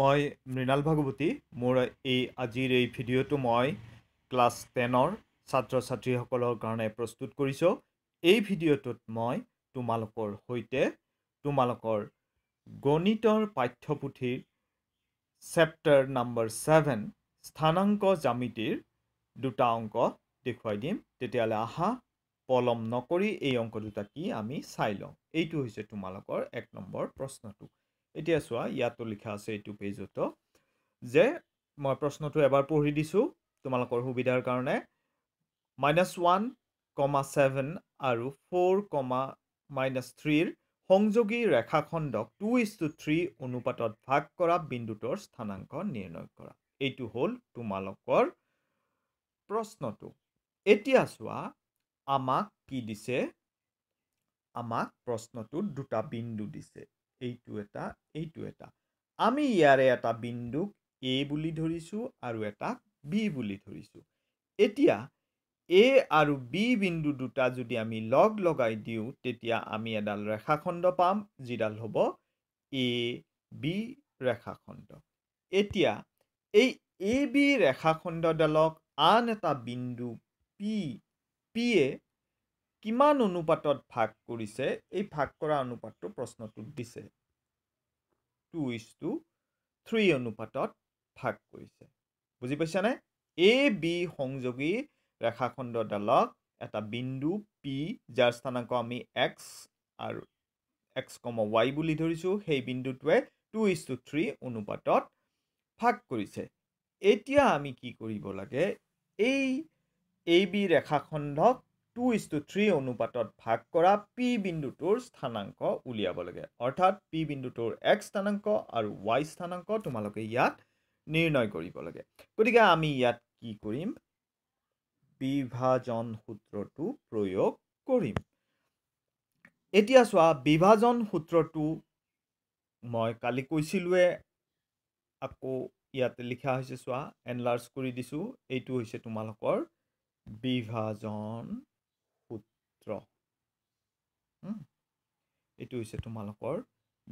মই মৃণাল ভাগৱতী মোৰ এই আজিৰ এই ভিডিঅ'টো মই ক্লাছ টেনৰ ছাত্ৰ ছাত্ৰীসকলৰ কাৰণে প্ৰস্তুত কৰিছোঁ এই ভিডিঅ'টোত মই তোমালোকৰ সৈতে তোমালোকৰ গণিতৰ পাঠ্যপুথিৰ চেপ্টাৰ নাম্বাৰ ছেভেন স্থানাংক জ্যামিতিৰ দুটা অংক দেখুৱাই দিম তেতিয়াহ'লে আহা পলম নকৰি এই অংক দুটা কি আমি চাই লওঁ এইটো হৈছে তোমালোকৰ এক নম্বৰ প্ৰশ্নটো এতিয়া চোৱা ইয়াতো লিখা আছে এইটো পেজতো যে মই প্ৰশ্নটো এবাৰ পঢ়ি দিছোঁ তোমালোকৰ সুবিধাৰ কাৰণে মাইনাছ ওৱান কমা ছেভেন আৰু ফ'ৰ কমা মাইনাছ থ্ৰীৰ সংযোগী ৰেখাখণ্ডক টু ইজ টু থ্ৰী অনুপাতত ভাগ কৰা বিন্দুটোৰ স্থানাংক নিৰ্ণয় কৰা এইটো হ'ল তোমালোকৰ প্ৰশ্নটো এতিয়া চোৱা আমাক কি দিছে আমাক প্ৰশ্নটোত দুটা বিন্দু দিছে এইটো এটা এইটো এটা আমি ইয়াৰে এটা বিন্দুক এ বুলি ধৰিছোঁ আৰু এটাক বি বুলি ধৰিছোঁ এতিয়া এ আৰু বি বিন্দু দুটা যদি আমি লগ লগাই দিওঁ তেতিয়া আমি এডাল ৰেখাখণ্ড পাম যিডাল হ'ব এ বি ৰেখাখণ্ড এতিয়া এই এ বি ৰেখাখণ্ডডালক আন এটা বিন্দু পি পিয়ে কিমান অনুপাতত ভাগ কৰিছে এই ভাগ কৰা অনুপাতটো প্ৰশ্নটোত দিছে টু ইজ টু থ্ৰী অনুপাতত ভাগ কৰিছে বুজি পাইছানে এ বি সংযোগী ৰেখাখণ্ডডালক এটা বিন্দু পি যাৰ স্থানাংক আমি এক্স আৰু এক্স কমা ৱাই বুলি ধৰিছোঁ সেই বিন্দুটোৱে টু ইজ টু থ্ৰী অনুপাতত ভাগ কৰিছে এতিয়া আমি কি কৰিব লাগে এই এ বি ৰেখাখণ্ডক টু ইজ টু থ্ৰী অনুপাতত ভাগ কৰা পি বিন্দুটোৰ স্থানাংক উলিয়াব লাগে অৰ্থাৎ পি বিন্দুটোৰ এক্স স্থানাংক আৰু ৱাই স্থানাংক তোমালোকে ইয়াত নিৰ্ণয় কৰিব লাগে গতিকে আমি ইয়াত কি কৰিম বিভাজন সূত্ৰটো প্ৰয়োগ কৰিম এতিয়া চোৱা বিভাজন সূত্ৰটো মই কালি কৈছিলোৱে আকৌ ইয়াতে লিখা হৈছে চোৱা এনলাৰ্জ কৰি দিছোঁ এইটো হৈছে তোমালোকৰ বিভাজন সূত্ৰ এইটো হৈছে তোমালোকৰ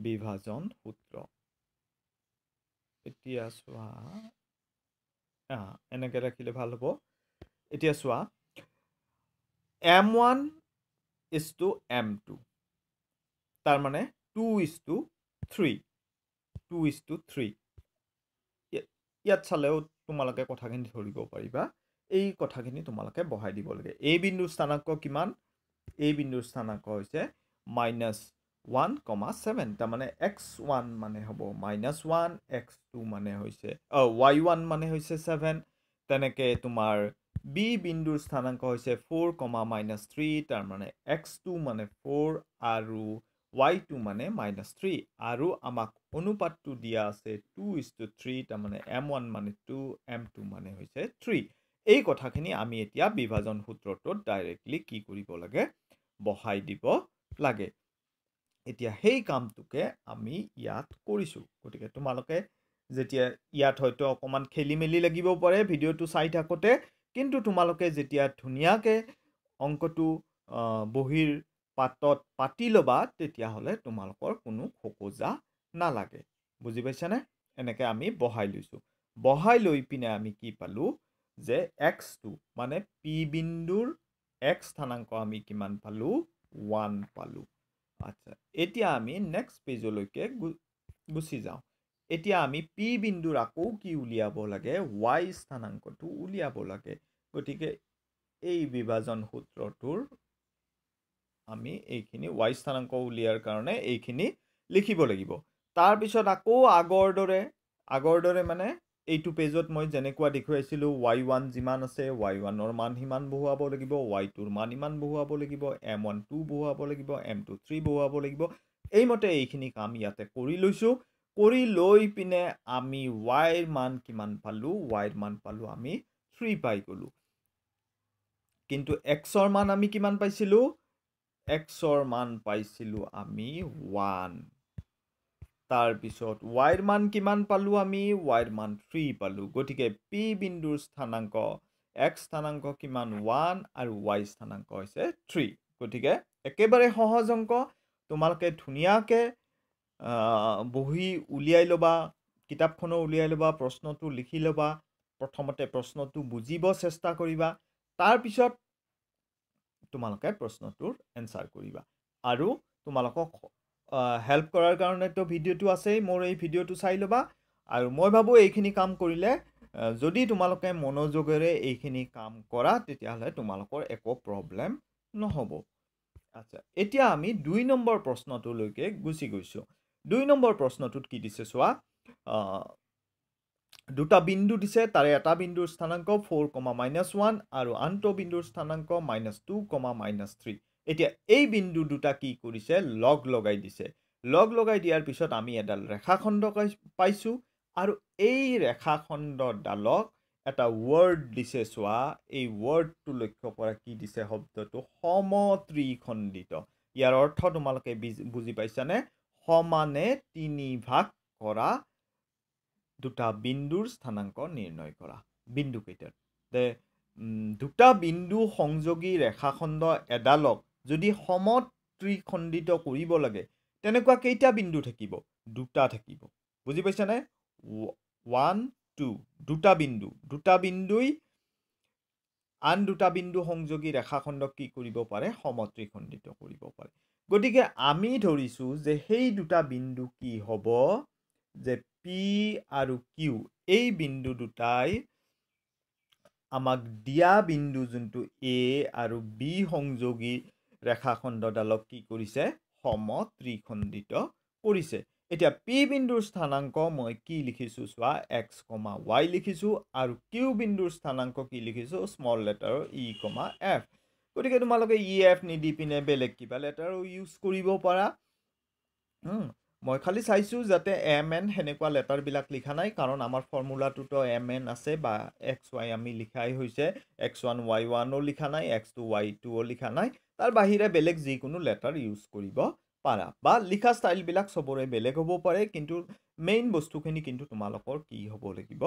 বিভাজন সূত্ৰ এতিয়া চোৱা এনেকে ৰাখিলে ভাল হ'ব এতিয়া চোৱা M one is to M two তাৰমানে two is to three two is to three ইয়াত চালেও তোমালোকে কথাখিনি ধৰিব পাৰিবা এই কথাখিনি তোমালোকে বহাই দিব লাগে এই বিন্দু স্থানাংক কিমান এই বিন্দুৰ স্থানাংক হৈছে মাইনাছ ওৱান কমা ছেভেন তাৰমানে এক্স ওৱান মানে হ'ব মাইনাছ ওৱান এক্স টু মানে হৈছে ৱাই ওৱান মানে হৈছে ছেভেন তেনেকৈ তোমাৰ বি বিন্দুৰ স্থানাংক হৈছে ফ'ৰ কমা মাইনাছ থ্ৰী তাৰমানে এক্স টু মানে ফ'ৰ আৰু ৱাই টু মানে মাইনাছ থ্ৰী আৰু আমাক অনুপাতটো দিয়া আছে টু ইজ টু থ্ৰী তাৰমানে এম ওৱান মানে টু এম টু মানে হৈছে থ্ৰী এই কথাখিনি আমি এতিয়া বিভাজন সূত্ৰটোত ডাইৰেক্টলি কি কৰিব লাগে বহাই দিব লাগে এতিয়া সেই কামটোকে আমি ইয়াত কৰিছোঁ গতিকে তোমালোকে যেতিয়া ইয়াত হয়তো অকণমান খেলি মেলি লাগিব পাৰে ভিডিঅ'টো চাই থাকোঁতে কিন্তু তোমালোকে যেতিয়া ধুনীয়াকৈ অংকটো বহীৰ পাতত পাতি ল'বা তেতিয়াহ'লে তোমালোকৰ কোনো খোকোজা নালাগে বুজি পাইছানে এনেকৈ আমি বহাই লৈছোঁ বহাই লৈ পিনে আমি কি পালোঁ যে এক্স টু মানে পি বিন্দুৰ এক্স স্থানাংক আমি কিমান পালোঁ ওৱান পালোঁ আচ্ছা এতিয়া আমি নেক্সট পেজলৈকে গুচি যাওঁ এতিয়া আমি পি বিন্দুৰ আকৌ কি উলিয়াব লাগে ৱাই স্থানাংকটো উলিয়াব লাগে গতিকে এই বিভাজন সূত্ৰটোৰ আমি এইখিনি ৱাই স্থানাংক উলিয়াৰ কাৰণে এইখিনি লিখিব লাগিব তাৰপিছত আকৌ আগৰ দৰে আগৰ দৰে মানে এইটো পেজত মই যেনেকুৱা দেখুৱাইছিলোঁ ৱাই ওৱান যিমান আছে ৱাই ওৱানৰ মান সিমান বহুৱাব লাগিব ৱাই টুৰ মান ইমান বহুৱাব লাগিব এম ওৱান টু বহুৱাব লাগিব এম টু থ্ৰী বহুৱাব লাগিব এইমতে এইখিনি কাম ইয়াতে কৰি লৈছোঁ কৰি লৈ পিনে আমি ৱাইৰ মান কিমান পালোঁ ৱাইৰ মান পালোঁ আমি থ্ৰী পাই গ'লোঁ কিন্তু এক্সৰ মান আমি কিমান পাইছিলোঁ এক্সৰ মান পাইছিলোঁ আমি ওৱান তাৰপিছত ৱাইৰ মান কিমান পালোঁ আমি ৱাইৰ মান থ্ৰী পালোঁ গতিকে পি বিন্দুৰ স্থানাংক এক্স স্থানাংক কিমান ওৱান আৰু ৱাই স্থানাংক হৈছে থ্ৰী গতিকে একেবাৰে সহজ অংক তোমালোকে ধুনীয়াকৈ বহি উলিয়াই ল'বা কিতাপখনো উলিয়াই ল'বা প্ৰশ্নটো লিখি ল'বা প্ৰথমতে প্ৰশ্নটো বুজিব চেষ্টা কৰিবা তাৰপিছত তোমালোকে প্ৰশ্নটোৰ এনচাৰ কৰিবা আৰু তোমালোকক হেল্প কৰাৰ কাৰণেতো ভিডিঅ'টো আছেই মোৰ এই ভিডিঅ'টো চাই ল'বা আৰু মই ভাবোঁ এইখিনি কাম কৰিলে যদি তোমালোকে মনোযোগেৰে এইখিনি কাম কৰা তেতিয়াহ'লে তোমালোকৰ একো প্ৰব্লেম নহ'ব আচ্ছা এতিয়া আমি দুই নম্বৰ প্ৰশ্নটোলৈকে গুচি গৈছোঁ দুই নম্বৰ প্ৰশ্নটোত কি দিছে চোৱা দুটা বিন্দু দিছে তাৰে এটা বিন্দুৰ স্থানাংক ফ'ৰ কমা মাইনাছ ওৱান আৰু আনটো বিন্দুৰ স্থানাংক minus two comma minus three এতিয়া এই বিন্দু দুটা কি কৰিছে লগ লগাই দিছে লগ লগাই দিয়াৰ পিছত আমি এডাল ৰেখাখণ্ড পাইছোঁ আৰু এই ৰেখাখণ্ডডালক এটা ৱৰ্ড দিছে চোৱা এই ৱৰ্ডটো লক্ষ্য কৰা কি দিছে শব্দটো সমত্ৰিখণ্ডিত ইয়াৰ অৰ্থ তোমালোকে বুজি পাইছানে সমানে তিনি ভাগ কৰা দুটা বিন্দুৰ স্থানাংক নিৰ্ণয় কৰা বিন্দুকেইটাৰ দুটা বিন্দু সংযোগী ৰেখাখণ্ড এডালক যদি সমত্ৰিখণ্ডিত কৰিব লাগে তেনেকুৱা কেইটা বিন্দু থাকিব দুটা থাকিব বুজি পাইছেনে ওৱান টু দুটা বিন্দু দুটা বিন্দুই আন দুটা বিন্দু সংযোগী ৰেখাখণ্ডক কি কৰিব পাৰে সমত্ৰিখণ্ডিত কৰিব পাৰে গতিকে আমি ধৰিছোঁ যে সেই দুটা বিন্দু কি হ'ব যে পি আৰু কিউ এই বিন্দু দুটাই আমাক দিয়া বিন্দু যোনটো এ আৰু বি সংযোগী ৰেখা খণ্ডডালক কি কৰিছে সম ত্ৰিখণ্ডিত কৰিছে এতিয়া পি বিন্দুৰ স্থানাংক মই কি লিখিছোঁ চোৱা এক্স কমা ৱাই লিখিছোঁ আৰু কিউ বিন্দুৰ স্থানাংক কি লিখিছোঁ স্মল লেটাৰৰ ই কমা এফ গতিকে তোমালোকে ই এফ নিদি পিনে বেলেগ কিবা লেটাৰো ইউজ কৰিব পাৰা মই খালি চাইছোঁ যাতে এম এন সেনেকুৱা লেটাৰবিলাক লিখা নাই কাৰণ আমাৰ ফৰ্মুলাটোতো এম এন আছে বা এক্স ৱাই আমি লিখাই হৈছে এক্স ওৱান ৱাই ওৱানো লিখা নাই এক্স টু ৱাই টুও লিখা নাই তাৰ বাহিৰে বেলেগ যিকোনো লেটাৰ ইউজ কৰিব পাৰা বা লিখা ষ্টাইলবিলাক চবৰে বেলেগ হ'ব পাৰে কিন্তু মেইন বস্তুখিনি কিন্তু তোমালোকৰ কি হ'ব লাগিব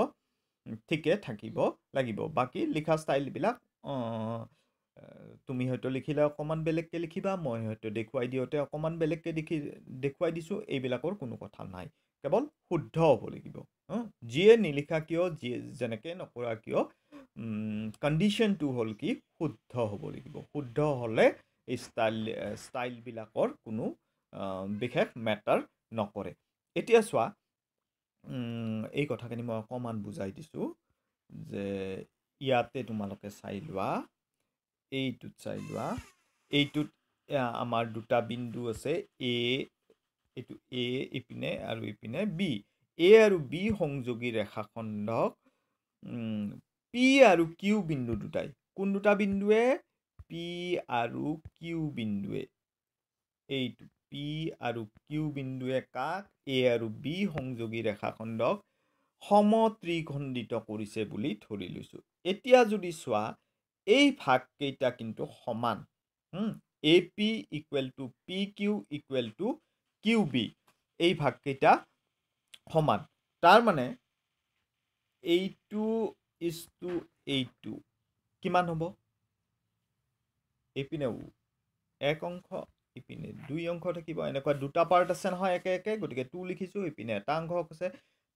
ঠিকে থাকিব লাগিব বাকী লিখা ষ্টাইলবিলাক তুমি হয়তো লিখিলে অকণমান বেলেগকৈ লিখিবা মই হয়তো দেখুৱাই দিওঁতে অকণমান বেলেগকৈ লিখি দেখুৱাই দিছোঁ এইবিলাকৰ কোনো কথা নাই কেৱল শুদ্ধ হ'ব লাগিব যিয়ে নিলিখা কিয় যিয়ে যেনেকৈ নকৰা কিয় কণ্ডিশ্যনটো হ'ল কি শুদ্ধ হ'ব লাগিব শুদ্ধ হ'লে এই ষ্টাইল ষ্টাইলবিলাকৰ কোনো বিশেষ মেটাৰ নকৰে এতিয়া চোৱা এই কথাখিনি মই অকণমান বুজাই দিছোঁ যে ইয়াতে তোমালোকে চাই লোৱা এইটোত চাই লোৱা এইটোত আমাৰ দুটা বিন্দু আছে এ এইটো এ ইপিনে আৰু ইপিনে বি এ আৰু বি সংযোগী ৰেখাখণ্ডক পি আৰু কিউ বিন্দু দুটাই কোন দুটা বিন্দুৱে পি আৰু কিউ বিন্দুৱে এইটো পি আৰু কিউ বিন্দুৱে কাক এ আৰু বি সংযোগী ৰেখাখণ্ডক সমত্ৰিখণ্ডিত কৰিছে বুলি ধৰি লৈছোঁ এতিয়া যদি চোৱা এই ভাগকেইটা কিন্তু সমান A P equal to P Q equal to Q B এই ভাগকেইটা সমান তাৰমানে এইটো ইজ টু এইট টু কিমান হ'ব এইপিনে এক অংশ ইপিনে দুই অংশ থাকিব এনেকুৱা দুটা পাৰ্ট আছে নহয় একে একে গতিকে টু লিখিছোঁ ইপিনে এটা অংশ আছে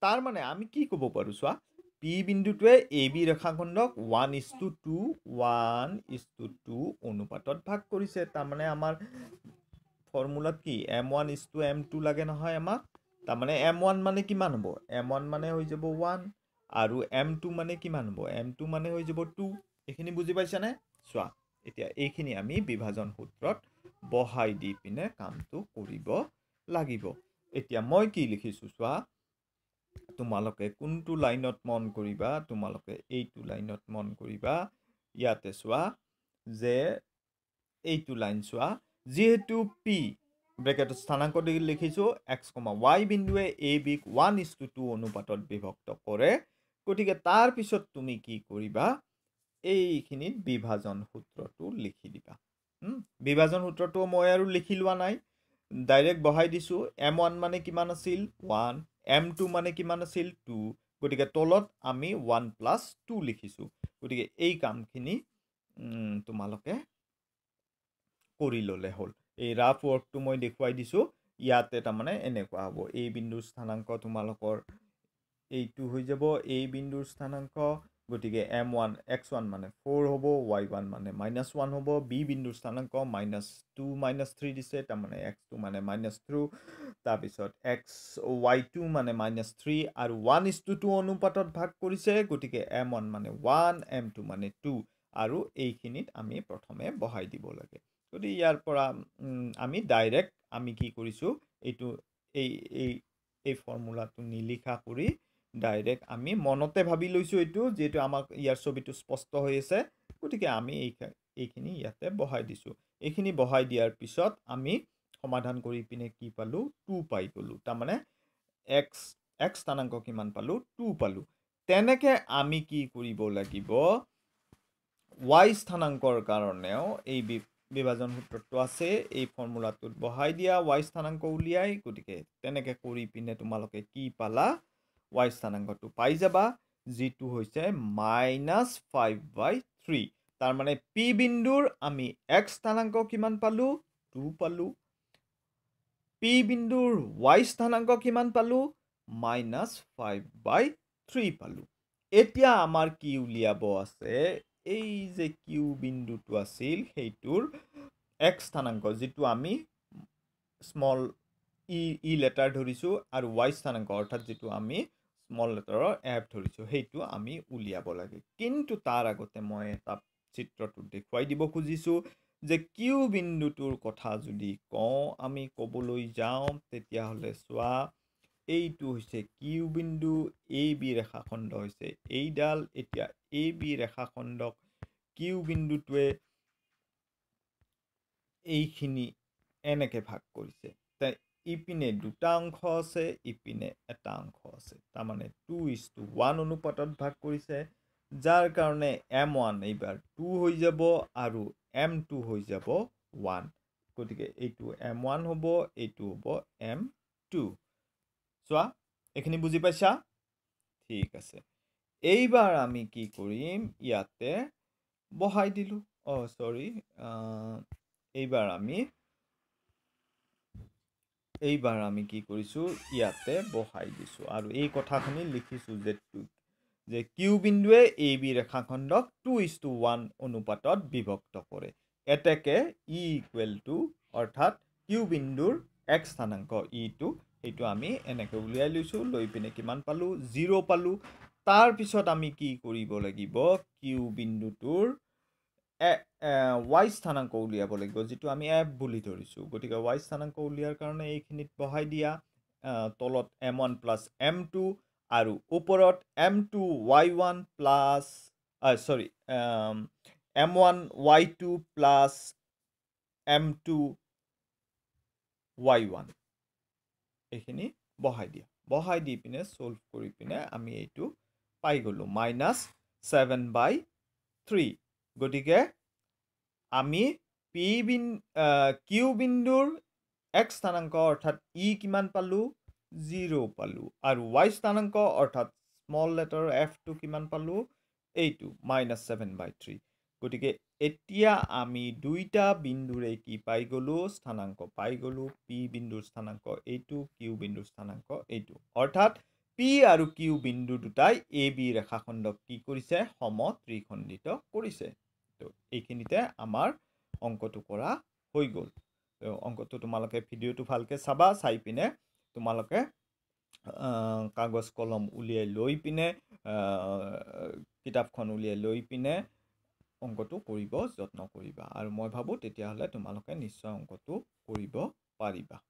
তাৰমানে আমি কি ক'ব পাৰোঁ চোৱা P বিন্দুটোৱে A B ৰেখাখণ্ডক one is to two one is to two অনুপাতত ভাগ কৰিছে তাৰমানে আমাৰ ফৰ্মুলাত কি M one is to M two লাগে নহয় আমাক তাৰমানে এম ওৱান মানে কিমান হ'ব এম ওৱান মানে হৈ যাব ওৱান আৰু এম টু মানে কিমান হ'ব এম টু মানে হৈ যাব টু এইখিনি বুজি পাইছানে চোৱা এতিয়া এইখিনি আমি বিভাজন সূত্ৰত বহাই দি পিনে কামটো কৰিব লাগিব এতিয়া মই কি লিখিছোঁ চোৱা তোমালোকে কোনটো লাইনত মন কৰিবা তোমালোকে এইটো লাইনত মন কৰিবা ইয়াতে চোৱা যে এইটো লাইন চোৱা যিহেতু পি ব্ৰেকেটত স্থানাংক দি লিখিছোঁ এক্স কমা ৱাই বিন্দুৱে এ বিক ওৱান ইজ টু টু অনুপাতত বিভক্ত কৰে গতিকে তাৰপিছত তুমি কি কৰিবা এইখিনিত বিভাজন সূত্ৰটো লিখি দিবা বিভাজন সূত্ৰটো মই আৰু লিখি লোৱা নাই ডাইৰেক্ট বহাই দিছোঁ এম ওৱান মানে কিমান আছিল ওৱান এম টু মানে কিমান আছিল টু গতিকে তলত আমি ওৱান প্লাছ টু লিখিছোঁ গতিকে এই কামখিনি তোমালোকে কৰি ল'লে হ'ল এই ৰাফ ৱৰ্কটো মই দেখুৱাই দিছোঁ ইয়াতে তাৰমানে এনেকুৱা হ'ব এই বিন্দু স্থানাংক তোমালোকৰ এইটো হৈ যাব এই বিন্দুৰ স্থানাংক গতিকে এম ওৱান এক্স ওৱান মানে ফ'ৰ হ'ব ৱাই ওৱান মানে মাইনাছ ওৱান হ'ব বি বিন্দুৰ স্থানাংক মাইনাছ টু মাইনাছ থ্ৰী দিছে তাৰমানে এক্স টু মানে মাইনাছ থ্ৰু তাৰপিছত এক্স ৱাই টু মানে মাইনাছ থ্ৰী আৰু ওৱান ইজ টু টু অনুপাতত ভাগ কৰিছে গতিকে এম ওৱান মানে ওৱান এম টু মানে টু আৰু এইখিনিত আমি প্ৰথমে বহাই দিব লাগে গতিকে ইয়াৰ পৰা আমি ডাইৰেক্ট আমি কি কৰিছোঁ এইটো এই এই ফৰ্মুলাটো নিলিখা কৰি ডাইৰেক্ট আমি মনতে ভাবি লৈছোঁ এইটো যিহেতু আমাক ইয়াৰ ছবিটো স্পষ্ট হৈ আছে গতিকে আমি এই এইখিনি ইয়াতে বহাই দিছোঁ এইখিনি বহাই দিয়াৰ পিছত আমি সমাধান কৰি পিনে কি পালোঁ টু পাই গ'লোঁ তাৰমানে এক্স এক্স স্থানাংক কিমান পালোঁ টু পালোঁ তেনেকৈ আমি কি কৰিব লাগিব ৱাই স্থানাংকৰ কাৰণেও এই বিভাজন সূত্ৰটো আছে এই ফৰ্মুলাটোত বহাই দিয়া ৱাই স্থানাংক উলিয়াই গতিকে তেনেকৈ কৰি পিনে তোমালোকে কি পালা ৱাই স্থানাংকটো পাই যাবা যিটো হৈছে মাইনাছ ফাইভ বাই থ্ৰী তাৰমানে পি বিন্দুৰ আমি এক্স স্থানাংক কিমান পালোঁ টু পালোঁ পি বিন্দুৰ ৱাই স্থানাংক কিমান পালোঁ মাইনাছ ফাইভ বাই থ্ৰী পালোঁ এতিয়া আমাৰ কি উলিয়াব আছে এই যে কিউ বিন্দুটো আছিল সেইটোৰ এক্স স্থানাংক যিটো আমি স্মল ই ই লেটাৰ ধৰিছোঁ আৰু ৱাই স্থানাংক অৰ্থাৎ যিটো আমি স্মল লেটাৰৰ এপ ধৰিছোঁ সেইটো আমি উলিয়াব লাগে কিন্তু তাৰ আগতে মই এটা চিত্ৰটো দেখুৱাই দিব খুজিছোঁ যে কিউ বিন্দুটোৰ কথা যদি কওঁ আমি ক'বলৈ যাওঁ তেতিয়াহ'লে চোৱা এইটো হৈছে কিউ বিন্দু এ বি ৰেখাখণ্ড হৈছে এইডাল এতিয়া এ বি ৰেখাখণ্ডক কিউ বিন্দুটোৱে এইখিনি এনেকৈ ভাগ কৰিছে ইপিনে দুটা অংশ আছে ইপিনে এটা অংশ আছে তাৰমানে টু ইজ টু ওৱান অনুপাতত ভাগ কৰিছে যাৰ কাৰণে এম ওৱান এইবাৰ টু হৈ যাব আৰু এম টু হৈ যাব ওৱান গতিকে এইটো এম ওৱান হ'ব এইটো হ'ব এম টু চোৱা এইখিনি বুজি পাইছা ঠিক আছে এইবাৰ আমি কি কৰিম ইয়াতে বহাই দিলোঁ অ' চৰি এইবাৰ আমি এইবাৰ আমি কি কৰিছোঁ ইয়াতে বহাই দিছোঁ আৰু এই কথাখিনি লিখিছোঁ যে টু যে কিউ বিন্দুৱে এ বি ৰেখাখণ্ডক টু ইজ টু ওৱান অনুপাতত বিভক্ত কৰে এতেকে ই ইকুৱেল টু অৰ্থাৎ কিউ বিন্দুৰ এক স্থানাংক ই টু সেইটো আমি এনেকৈ উলিয়াই লৈছোঁ লৈ পিনে কিমান পালোঁ জিৰ' পালোঁ তাৰপিছত আমি কি কৰিব লাগিব কিউ বিন্দুটোৰ ৱাই স্থানাঙ্ক উলিয়াব লাগিব যিটো আমি এফ বুলি ধৰিছোঁ গতিকে ৱাই স্থানাঙ্ক উলিয়ার কাৰণে এইখিনিত বহাই দিয়া তলত M one plus M two আৰু ওপৰত M two Y one plus sorry M one Y two plus M two Y one এইখিনি বহাই দিয়া বহাই দি পিনে ছ'ল্ভ কৰি পিনে আমি এইটো পাই গ'লোঁ মাইনাছ সেভেন বাই থ্ৰী গতিকে আমি পি বিন কিউ বিন্দুৰ এক্স স্থানাংক অৰ্থাৎ ই e কিমান পালোঁ জিৰ' পালোঁ আৰু ৱাই স্থানাংক অৰ্থাৎ স্মল লেটাৰ এফটো কিমান পালোঁ এইটো মাইনাছ ছেভেন বাই থ্ৰী গতিকে এতিয়া আমি দুইটা বিন্দুৰে কি পাই গ'লোঁ স্থানাংক পাই গ'লোঁ পি বিন্দুৰ স্থানাংক এইটো কিউ বিন্দুৰ স্থানাংক এইটো অৰ্থাৎ পি আৰু কিউ বিন্দু দুটাই এ বি ৰেখাখণ্ডক কি কৰিছে সম ত্ৰিখণ্ডিত কৰিছে তো এইখিনিতে আমাৰ অংকটো কৰা হৈ গ'ল তো অংকটো তোমালোকে ভিডিঅ'টো ভালকৈ চাবা চাই পিনে তোমালোকে কাগজ কলম উলিয়াই লৈ পিনে কিতাপখন উলিয়াই লৈ পিনে অংকটো কৰিব যত্ন কৰিবা আৰু মই ভাবোঁ তেতিয়াহ'লে তোমালোকে নিশ্চয় অংকটো কৰিব পাৰিবা